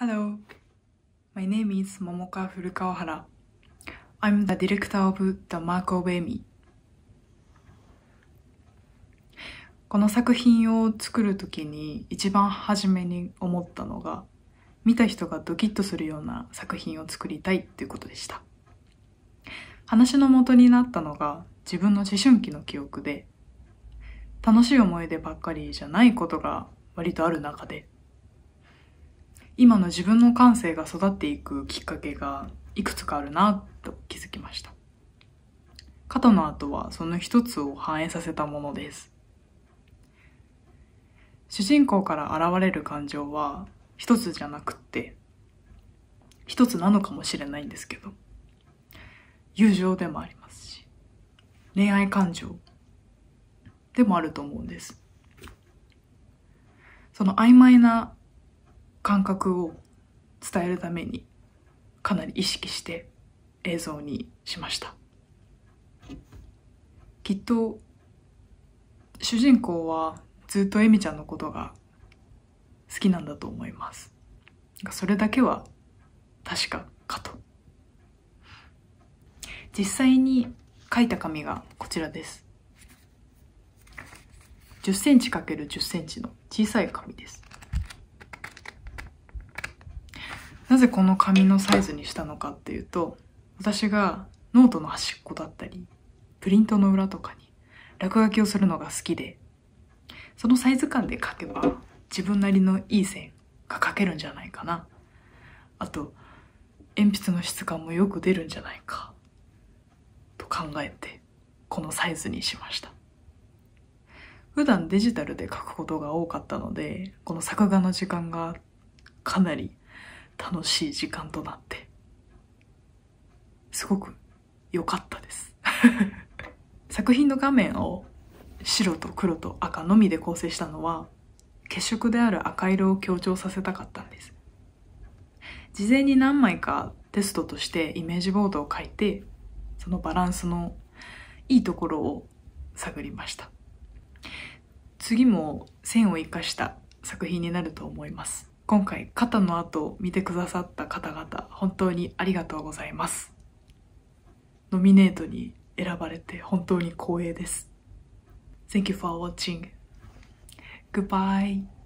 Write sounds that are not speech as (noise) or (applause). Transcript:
Hello, my name is Momoka Furukawahara. I'm the director of The Mark of Amy. この作品を作るときに一番初めに思ったのが見た人がドキッとするような作品を作りたいっていうことでした話の元になったのが自分の思春期の記憶で楽しい思い出ばっかりじゃないことが割とある中で今の自分の感性が育っていくきっかけがいくつかあるなと気づきました。肩の跡はその一つを反映させたものです。主人公から現れる感情は一つじゃなくって一つなのかもしれないんですけど友情でもありますし恋愛感情でもあると思うんですその曖昧な感覚を伝えるためにかなり意識して映像にしましたきっと主人公はずっとエミちゃんのことが好きなんだと思いますそれだけは確かかと実際に書いた紙がこちらです1 0 c m × 1 0ンチの小さい紙ですなぜこの紙のサイズにしたのかっていうと、私がノートの端っこだったり、プリントの裏とかに落書きをするのが好きで、そのサイズ感で書けば自分なりのいい線が書けるんじゃないかな。あと、鉛筆の質感もよく出るんじゃないか、と考えて、このサイズにしました。普段デジタルで書くことが多かったので、この作画の時間がかなり楽しい時間となってすごく良かったです (laughs) 作品の画面を白と黒と赤のみで構成したのは血色である赤色を強調させたかったんです事前に何枚かテストとしてイメージボードを書いてそのバランスのいいところを探りました次も線を生かした作品になると思います今回肩の後を見てくださった方々、本当にありがとうございます。ノミネートに選ばれて本当に光栄です。Thank you for watching. Goodbye.